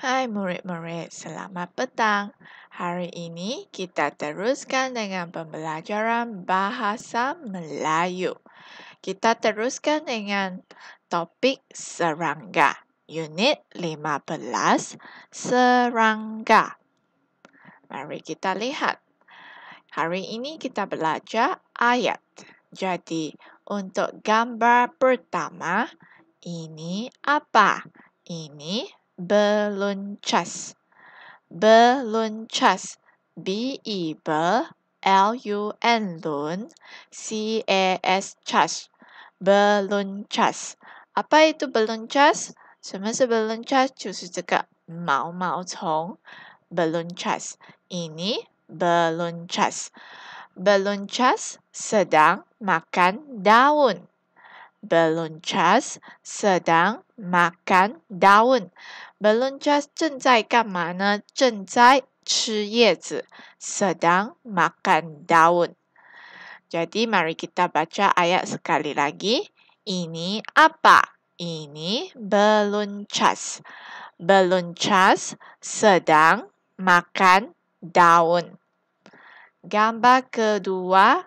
Hai murid-murid, selamat petang. Hari ini kita teruskan dengan pembelajaran bahasa Melayu. Kita teruskan dengan topik serangga. Unit 15 serangga. Mari kita lihat. Hari ini kita belajar ayat. Jadi, untuk gambar pertama, ini apa? Ini Belunchas, belunchas, b e b l u n lun c a e s chas beluncas apa itu belunchas? Semasa se beluncas cuci cakap mau mau cong beluncas ini belunchas. Belunchas sedang makan daun Beluncas sedang makan daun. Beluncas 正在干嘛呢？正在吃叶子。Sedang makan daun. Jadi mari kita baca ayat sekali lagi. Ini apa? Ini beluncas. Beluncas sedang makan daun. Gambar kedua.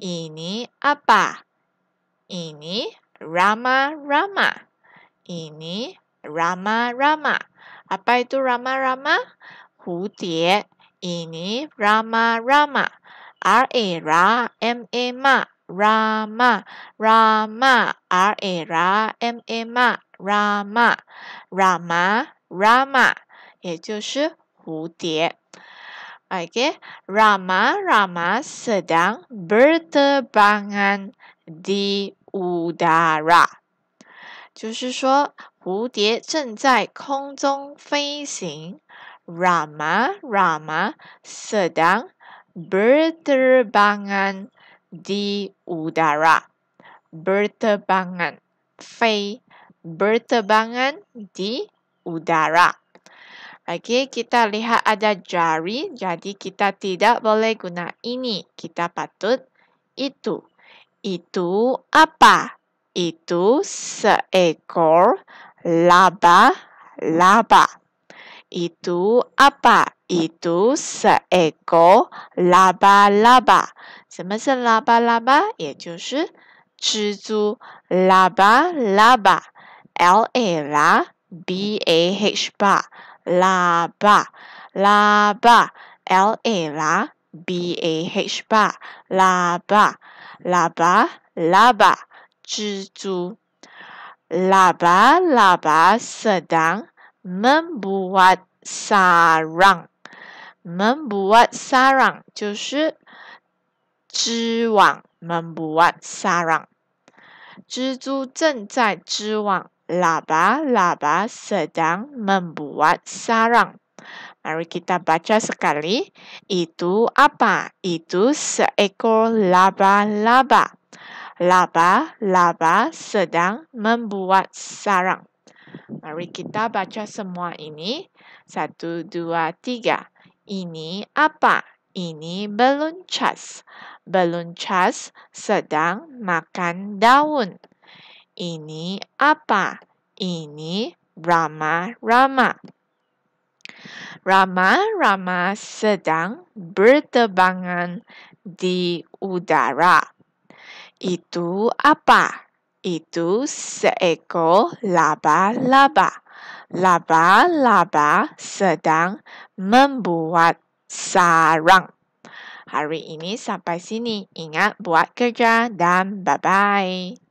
Ini apa? ini Rama Rama. Ini Rama Rama. Apa itu Rama Rama? Hutie. Ini Rama Rama. R A R A M A M A Rama Rama R A R A M A M A Rama Rama Rama. Rama Rama sedang berterbangan di udara，就是说蝴蝶正在空中飞行。Rama Rama sedang berterbangan di udara. Berterbangan, fei. Berterbangan di udara. Okay, kita lihat ada jari. Jadi, kita tidak boleh guna ini. Kita patut itu itu apa? Itu seekor laba-laba. Itu apa? Itu seekor laba-laba. Apa itu laba-laba? Itu cucu laba-laba. L-A-B-A-H-B-A. Laba. Laba. L-A-B-A-H-B-A. Laba. L-A-B-A-H-B-A. laba. 喇叭喇叭蜘蛛喇叭喇叭 sit d 不哇撒浪闷不哇撒浪就是织网闷不哇撒浪蜘蛛正在织网喇叭喇叭 sit down 闷不哇撒浪 Mari kita baca sekali. Itu apa? Itu seekor laba-laba. Laba-laba sedang membuat sarang. Mari kita baca semua ini. Satu, dua, tiga. Ini apa? Ini beluncas. Beluncas sedang makan daun. Ini apa? Ini rama-rama. Rama-Rama sedang berterbangan di udara. Itu apa? Itu seekor laba-laba. Laba-laba sedang membuat sarang. Hari ini sampai sini. Ingat buat kerja dan bye-bye.